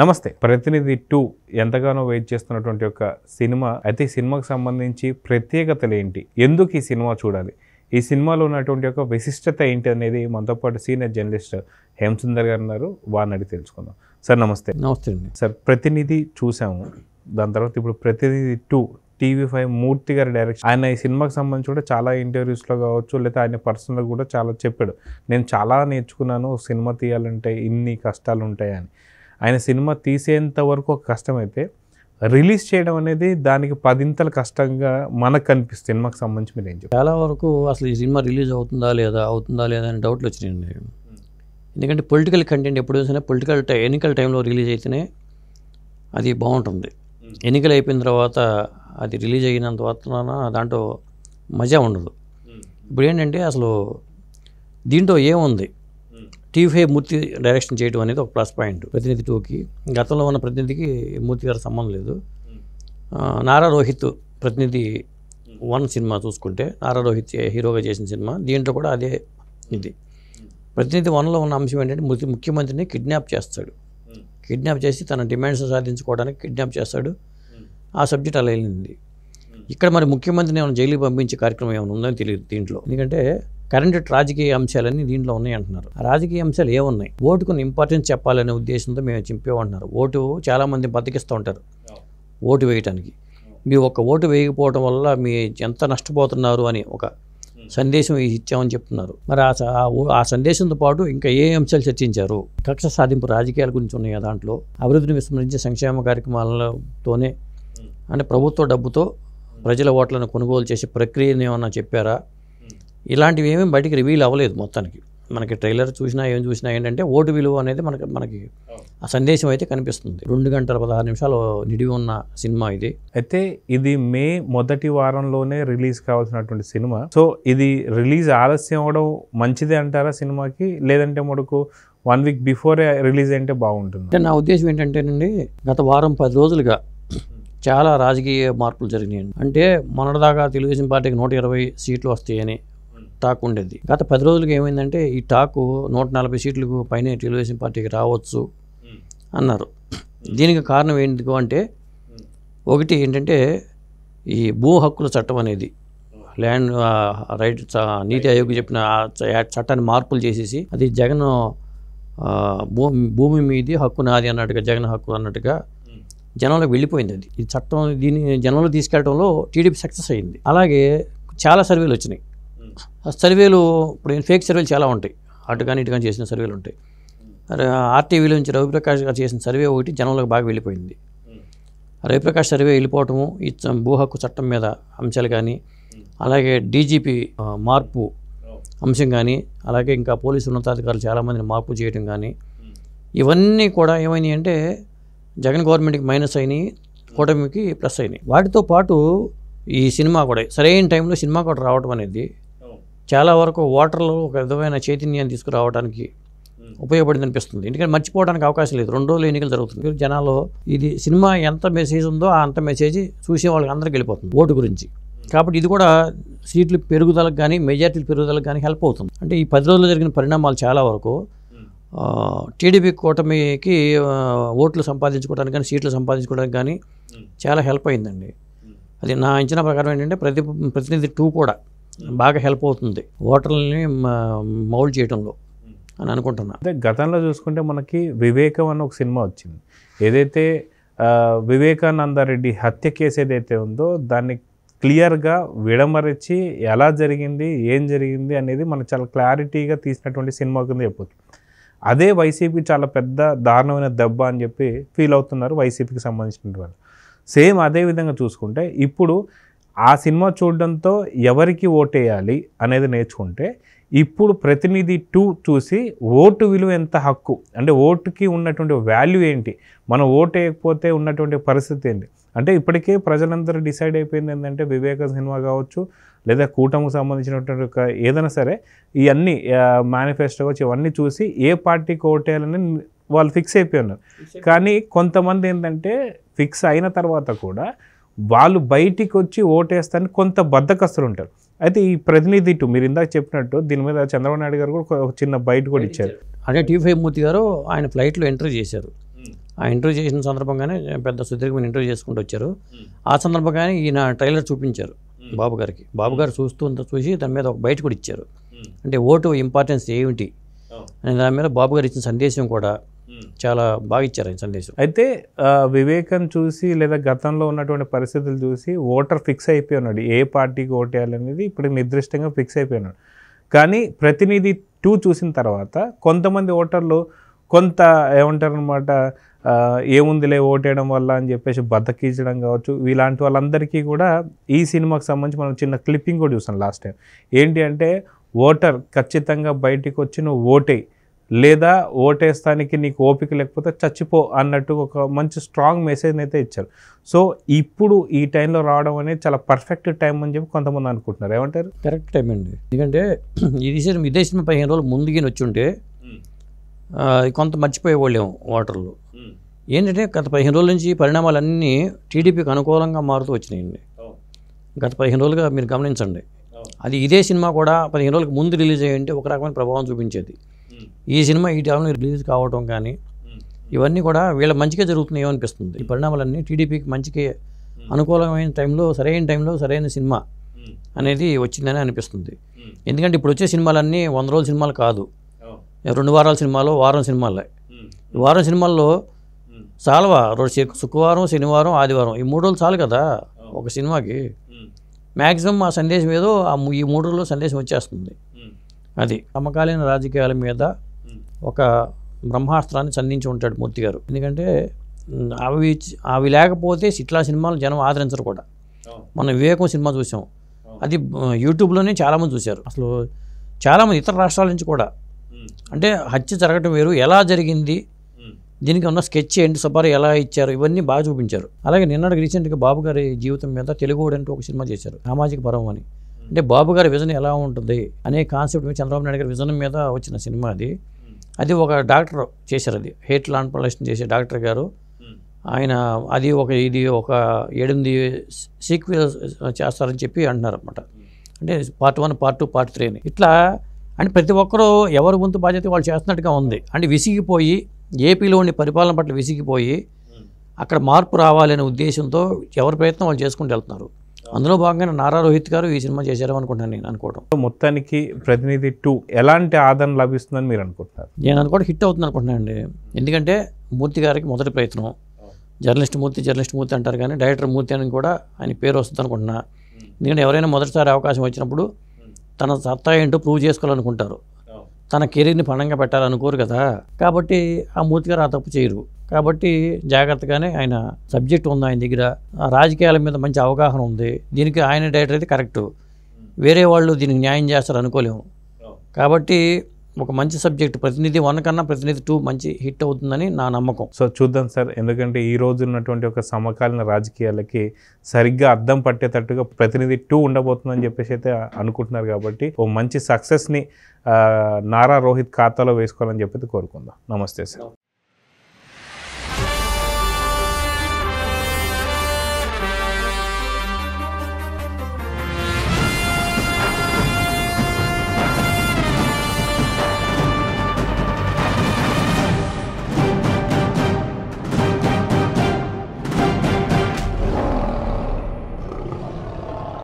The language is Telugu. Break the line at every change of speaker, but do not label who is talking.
నమస్తే ప్రతినిధి టూ ఎంతగానో వెయిట్ చేస్తున్నటువంటి ఒక సినిమా అయితే సినిమాకు సంబంధించి ప్రత్యేకతలు ఏంటి ఎందుకు ఈ సినిమా చూడాలి ఈ సినిమాలో ఉన్నటువంటి ఒక విశిష్టత ఏంటి అనేది మనతో పాటు సీనియర్ జర్నలిస్ట్ హేమసుందర్ గారు ఉన్నారు వారిని అడిగి తెలుసుకుందాం సార్ నమస్తే నమస్తే అండి సార్ ప్రతినిధి చూసాము దాని తర్వాత ఇప్పుడు ప్రతినిధి టూ టీవీ ఫైవ్ మూర్తి గారి డైరెక్షన్ ఆయన ఈ సినిమాకి సంబంధించి కూడా చాలా ఇంటర్వ్యూస్లో కావచ్చు లేదా ఆయన పర్సనల్ కూడా చాలా చెప్పాడు నేను చాలా నేర్చుకున్నాను సినిమా తీయాలంటే ఇన్ని కష్టాలు ఉంటాయని ఆయన సినిమా తీసేంత వరకు ఒక కష్టమైతే రిలీజ్ చేయడం అనేది దానికి పదింతలు కష్టంగా
మనకు కనిపిస్తుంది సినిమాకి సంబంధించి మీరు ఏం చాలా వరకు అసలు ఈ సినిమా రిలీజ్ అవుతుందా లేదా అవుతుందా లేదా అనే డౌట్లు వచ్చినాయండి ఎందుకంటే పొలిటికల్ కంటెంట్ ఎప్పుడు చూసినా పొలిటికల్ టై ఎన్నికల టైంలో రిలీజ్ అయితేనే అది బాగుంటుంది ఎన్నికలు అయిపోయిన తర్వాత అది రిలీజ్ అయినంత మాత్రాన దాంట్లో మజా ఉండదు ఇప్పుడు ఏంటంటే అసలు దీంట్లో ఏముంది టీవీఐ మూర్తి డైరెక్షన్ చేయడం అనేది ఒక ప్లస్ పాయింట్ ప్రతినిధి టూకి గతంలో ఉన్న ప్రతినిధికి మూర్తి గారు సంబంధం లేదు నారా రోహిత్ ప్రతినిధి వన్ సినిమా చూసుకుంటే నారా రోహిత్ హీరోగా చేసిన సినిమా దీంట్లో కూడా అదే ఇది ప్రతినిధి వన్లో ఉన్న అంశం ఏంటంటే ముఖ్యమంత్రిని కిడ్నాప్ చేస్తాడు కిడ్నాప్ చేసి తన డిమాండ్స్ సాధించుకోవడానికి కిడ్నాప్ చేస్తాడు ఆ సబ్జెక్ట్ అలా వెళ్ళింది ఇక్కడ మరి ముఖ్యమంత్రిని ఏమైనా జైలుకి పంపించే కార్యక్రమం ఏమైనా ఉందని తెలియదు దీంట్లో ఎందుకంటే కరెంట్ రాజకీయ అంశాలన్నీ దీంట్లో ఉన్నాయి అంటున్నారు రాజకీయ అంశాలు ఏమున్నాయి ఓటుకుని ఇంపార్టెన్స్ చెప్పాలనే ఉద్దేశంతో మేము చింపేమంటున్నారు ఓటు చాలామంది బతికిస్తూ ఉంటారు ఓటు వేయటానికి మీ ఒక్క ఓటు వేయకపోవడం వల్ల మీ ఎంత నష్టపోతున్నారు అని ఒక సందేశం ఇచ్చామని చెప్తున్నారు మరి ఆ సందేశంతో పాటు ఇంకా ఏ అంశాలు చర్చించారు కక్ష సాధింపు రాజకీయాల గురించి ఉన్నాయి దాంట్లో అభివృద్ధిని విస్మరించే సంక్షేమ కార్యక్రమాలతోనే అంటే ప్రభుత్వ డబ్బుతో ప్రజల ఓట్లను కొనుగోలు చేసే ప్రక్రియను ఏమన్నా చెప్పారా ఇలాంటివి ఏమీ బయటికి రివీల్ అవ్వలేదు మొత్తానికి మనకి ట్రైలర్ చూసినా ఏం చూసినా ఏంటంటే ఓటు విలువ అనేది మనకి మనకి ఆ సందేశం అయితే కనిపిస్తుంది రెండు గంటల పదహారు నిమిషాలు నిడివి ఉన్న సినిమా ఇది అయితే ఇది మే మొదటి
వారంలోనే రిలీజ్ కావాల్సినటువంటి సినిమా సో ఇది రిలీజ్ ఆలస్యం అవడం మంచిదే
అంటారా సినిమాకి లేదంటే మనకు వన్ వీక్ బిఫోర్ రిలీజ్ అంటే బాగుంటుంది అంటే నా ఉద్దేశం ఏంటంటేనండి గత వారం పది రోజులుగా చాలా రాజకీయ మార్పులు జరిగినాయండి అంటే మొన్నటిదాకా తెలుగుదేశం పార్టీకి నూట ఇరవై సీట్లు వస్తాయని టాక్ ఉండేది గత పది రోజులకి ఏమైందంటే ఈ టాకు నూట నలభై సీట్లకు పైన తెలుగుదేశం పార్టీకి రావచ్చు అన్నారు దీనికి కారణం ఏంటికు అంటే ఒకటి ఏంటంటే ఈ భూ హక్కుల చట్టం అనేది ల్యాండ్ రైట్ నీతి ఆయోగ్ చెప్పిన చట్టాన్ని మార్పులు చేసేసి అది జగన్ భూమి భూమి మీది హక్కు నాది అన్నట్టుగా జగన్ హక్కు అన్నట్టుగా జనంలో వెళ్ళిపోయింది అది ఈ చట్టం దీన్ని జనంలో తీసుకెళ్లడంలో టీడీపీ సక్సెస్ అయింది అలాగే చాలా సర్వేలు వచ్చినాయి సర్వేలు ఇప్పుడు ఫేక్ సర్వేలు చాలా ఉంటాయి అటు కానీ ఇటు కానీ చేసిన సర్వేలు ఉంటాయి ఆర్టీవీల నుంచి రవిప్రకాష్ గారు చేసిన సర్వే ఒకటి జనంలోకి బాగా వెళ్ళిపోయింది రవిప్రకాష్ సర్వే వెళ్ళిపోవటము ఈ భూ హక్కు చట్టం మీద అంశాలు కానీ అలాగే డీజీపీ మార్పు అంశం కానీ అలాగే ఇంకా పోలీసు ఉన్నతాధికారులు చాలామందిని మార్పు చేయడం కానీ ఇవన్నీ కూడా ఏమైనాయి అంటే జగన్ గవర్నమెంట్కి మైనస్ అయినాయి కూటమికి ప్లస్ అయినాయి వాటితో పాటు ఈ సినిమా కూడా సరైన టైంలో సినిమా కూడా రావడం అనేది చాలా వరకు ఓటర్లు ఒక విధమైన చైతన్యం తీసుకురావడానికి ఉపయోగపడింది అనిపిస్తుంది ఎందుకంటే మర్చిపోవడానికి అవకాశం లేదు రెండు రోజులు ఎన్నికలు జరుగుతుంది జనాలు ఇది సినిమా ఎంత మెసేజ్ ఉందో అంత మెసేజ్ చూసే వాళ్ళకి అందరికి వెళ్ళిపోతుంది ఓటు గురించి కాబట్టి ఇది కూడా సీట్లు పెరుగుదలకు కానీ మెజార్టీలు పెరుగుదలకు కానీ హెల్ప్ అవుతుంది అంటే ఈ పది రోజుల్లో జరిగిన పరిణామాలు చాలా వరకు టీడీపీ కూటమికి ఓట్లు సంపాదించుకోవడానికి కానీ సీట్లు సంపాదించుకోవడానికి కానీ చాలా హెల్ప్ అయిందండి అది నా అంచనా ప్రకారం ఏంటంటే ప్రతి ప్రతినిధి టూ కూడా బాగా హెల్ప్ అవుతుంది ఓటర్లని మౌల్ చేయడంలో hmm. అని అనుకుంటున్నాను అదే గతంలో చూసుకుంటే మనకి వివేకం అని ఒక సినిమా వచ్చింది
ఏదైతే వివేకానంద రెడ్డి హత్య కేసు ఏదైతే ఉందో దాన్ని క్లియర్గా విడమరిచి ఎలా జరిగింది ఏం జరిగింది అనేది మనకు చాలా క్లారిటీగా తీసినటువంటి సినిమా కింద చెప్పచ్చు అదే వైసీపీ చాలా పెద్ద దారుణమైన దెబ్బ అని చెప్పి ఫీల్ అవుతున్నారు వైసీపీకి సంబంధించిన వాళ్ళు సేమ్ అదే విధంగా చూసుకుంటే ఇప్పుడు ఆ సినిమా చూడడంతో ఎవరికి ఓటేయాలి అనేది నేర్చుకుంటే ఇప్పుడు ప్రతినిధి టూ చూసి ఓటు విలువ ఎంత హక్కు అంటే ఓటుకి ఉన్నటువంటి వాల్యూ ఏంటి మనం ఓటు వేయకపోతే ఉన్నటువంటి పరిస్థితి ఏంటి అంటే ఇప్పటికే ప్రజలందరూ డిసైడ్ అయిపోయింది ఏంటంటే వివేక సినిమా కావచ్చు లేదా కూటమికి సంబంధించినటువంటి ఒక ఏదైనా సరే ఇవన్నీ మేనిఫెస్టో కావచ్చు ఇవన్నీ చూసి ఏ పార్టీకి ఓటేయాలని వాళ్ళు ఫిక్స్ అయిపోయి ఉన్నారు కానీ కొంతమంది ఏంటంటే ఫిక్స్ అయిన తర్వాత కూడా వాళ్ళు బయటికి వచ్చి ఓటేస్తారని కొంత బద్దకస్తులు ఉంటారు అయితే ఈ ప్రతినిధి ఇటు మీరు ఇందాక చెప్పినట్టు దీని మీద చంద్రబాబు నాయుడు గారు
కూడా ఒక చిన్న బయట కూడా ఇచ్చారు అంటే టీఫై మూర్తి గారు ఆయన ఫ్లైట్లో ఎంటర్ చేశారు ఆ ఇంటర్వ్యూ చేసిన సందర్భంగానే పెద్ద సుదీర్ఘమైన ఇంటర్వ్యూ చేసుకుంటూ వచ్చారు ఆ సందర్భంగానే ఈయన ట్రైలర్ చూపించారు బాబు గారికి బాబు గారు చూస్తూ చూసి దాని మీద ఒక బయట కూడా ఇచ్చారు అంటే ఓటు ఇంపార్టెన్స్ ఏమిటి నేను దాని మీద బాబు గారు ఇచ్చిన సందేశం కూడా చాలా బాగా ఇచ్చారు ఆయన సందేశం
అయితే వివేకం చూసి లేదా గతంలో ఉన్నటువంటి పరిస్థితులు చూసి ఓటర్ ఫిక్స్ అయిపోయి ఉన్నాడు ఏ పార్టీకి ఓటేయాలనేది ఇప్పుడు నిర్దిష్టంగా ఫిక్స్ అయిపోయి ఉన్నాడు కానీ ప్రతినిధి టూ చూసిన తర్వాత కొంతమంది ఓటర్లు కొంత ఏమంటారు అనమాట ఏముందిలే ఓటేయడం వల్ల అని చెప్పేసి బద్దకీచడం కావచ్చు ఇలాంటి వాళ్ళందరికీ కూడా ఈ సినిమాకి సంబంధించి మనం చిన్న క్లిప్పింగ్ కూడా చూసాం లాస్ట్ టైం ఏంటి అంటే ఓటర్ ఖచ్చితంగా బయటికి వచ్చి నువ్వు ఓటే లేదా ఓటేస్తానికి నీకు ఓపిక లేకపోతే చచ్చిపో అన్నట్టు ఒక మంచి స్ట్రాంగ్ మెసేజ్ అయితే ఇచ్చారు సో ఇప్పుడు ఈ టైంలో రావడం అనేది చాలా పర్ఫెక్ట్ టైం అని చెప్పి కొంతమంది అనుకుంటున్నారు ఏమంటారు కరెక్ట్ టైం అండి ఎందుకంటే
ఈ విషయం విదేశం పదిహేను రోజులు ముందుగా ఉంటే కొంత మర్చిపోయేవాళ్ళేము ఓటర్లు ఏంటంటే గత పదిహేను రోజుల నుంచి పరిణామాలన్నీ టీడీపీకి అనుకూలంగా మారుతూ వచ్చినాయండి గత పదిహేను రోజులుగా మీరు గమనించండి అది ఇదే సినిమా కూడా పదిహేను రోజులకు ముందు రిలీజ్ అయ్యింటే ఒక రకమైన ప్రభావం చూపించేది ఈ సినిమా ఈ టైంలో రిలీజ్ కావటం కానీ ఇవన్నీ కూడా వీళ్ళ మంచిగా జరుగుతున్నాయో అనిపిస్తుంది ఈ పరిణామాలన్నీ టీడీపీకి మంచికి అనుకూలమైన టైంలో సరైన టైంలో సరైన సినిమా అనేది వచ్చిందని అనిపిస్తుంది ఎందుకంటే ఇప్పుడు వచ్చే సినిమాలన్నీ వంద రోజుల సినిమాలు కాదు రెండు వారాల సినిమాలు వారం సినిమాలే వారం సినిమాల్లో చాలవా శుక్రవారం శనివారం ఆదివారం ఈ మూడు రోజులు చాలు కదా ఒక సినిమాకి మ్యాక్సిమం ఆ సందేశం ఏదో ఆ ఈ మూడు రోజుల్లో సందేశం వచ్చేస్తుంది అది సమకాలీన రాజకీయాల మీద ఒక బ్రహ్మాస్త్రాన్ని సంధించి ఉంటాడు మూర్తి గారు ఎందుకంటే అవి అవి లేకపోతే ఇట్లా సినిమాలు జనం ఆదరించరు కూడా మనం వివేకం సినిమా చూసాం అది యూట్యూబ్లోనే చాలామంది చూశారు అసలు చాలామంది ఇతర రాష్ట్రాల నుంచి కూడా అంటే హత్య జరగటం వేరు ఎలా జరిగింది దీనికి ఉన్న స్కెచ్ ఏంటి సుబ్బారావు ఎలా ఇచ్చారు ఇవన్నీ బాగా చూపించారు అలాగే నిన్నటి రీసెంట్గా బాబు గారి జీవితం మీద తెలుగుడు అంటూ ఒక సినిమా చేశారు సామాజిక పరం అని అంటే బాబు గారి విజన్ ఎలా ఉంటుంది అనే కాన్సెప్ట్ మీద చంద్రబాబు నాయుడు గారి విజన్ మీద వచ్చిన సినిమా అది అది ఒక డాక్టర్ చేశారు అది హెయిర్ ట్రాన్స్ప్లాంటేషన్ చేసే డాక్టర్ గారు ఆయన అది ఒక ఇది ఒక ఎనిమిది సీక్వెల్ చేస్తారని చెప్పి అంటున్నారు అనమాట అంటే part one part two part three అని ఇట్లా అంటే ప్రతి ఒక్కరూ ఎవరి వంతు బాధ్యత వాళ్ళు చేస్తున్నట్టుగా ఉంది అంటే విసిగిపోయి ఏపీలోని పరిపాలన పట్ల విసిగిపోయి అక్కడ మార్పు రావాలనే ఉద్దేశంతో ఎవరి ప్రయత్నం వాళ్ళు చేసుకుంటూ వెళ్తున్నారు అందులో భాగంగా నారా రోహిత్ గారు ఈ సినిమా చేశారు అనుకుంటున్నాను నేను అనుకోవడం మొత్తానికి ప్రతినిధి టూ ఎలాంటి ఆదరణ లభిస్తుందని మీరు అనుకుంటున్నారు నేను అనుకోవడం హిట్ అవుతుంది అనుకుంటున్నాను అండి ఎందుకంటే మూర్తి గారికి మొదటి ప్రయత్నం జర్నలిస్ట్ మూర్తి జర్నలిస్ట్ మూర్తి అంటారు కానీ డైరెక్టర్ మూర్తి అని కూడా ఆయన పేరు వస్తుంది అనుకుంటున్నా ఎందుకంటే ఎవరైనా మొదటిసారి అవకాశం వచ్చినప్పుడు తన సత్తా ఏంటో ప్రూవ్ చేసుకోవాలనుకుంటారు తన కెరీర్ని పణంగా పెట్టాలనుకోరు కదా కాబట్టి ఆ మూర్తిగారు ఆ తప్పు చేయరు కాబట్టి జాగ్రత్తగానే ఆయన సబ్జెక్ట్ ఉంది ఆయన దగ్గర రాజకీయాల మీద మంచి అవగాహన ఉంది దీనికి ఆయన డైరెక్టర్ అయితే కరెక్టు వేరే వాళ్ళు దీనికి న్యాయం చేస్తారు అనుకోలేము కాబట్టి ఒక మంచి సబ్జెక్ట్ ప్రతినిధి వన్ కన్నా ప్రతినిధి టూ మంచి హిట్ అవుతుందని నా నమ్మకం సో చూద్దాం సార్
ఎందుకంటే ఈ రోజు ఉన్నటువంటి ఒక సమకాలీన రాజకీయాలకి సరిగ్గా అర్థం పట్టేటట్టుగా ప్రతినిధి టూ ఉండబోతుందని చెప్పేసి అయితే అనుకుంటున్నారు కాబట్టి ఓ మంచి సక్సెస్ని నారా రోహిత్ ఖాతాలో వేసుకోవాలని చెప్పి కోరుకుందాం నమస్తే
సార్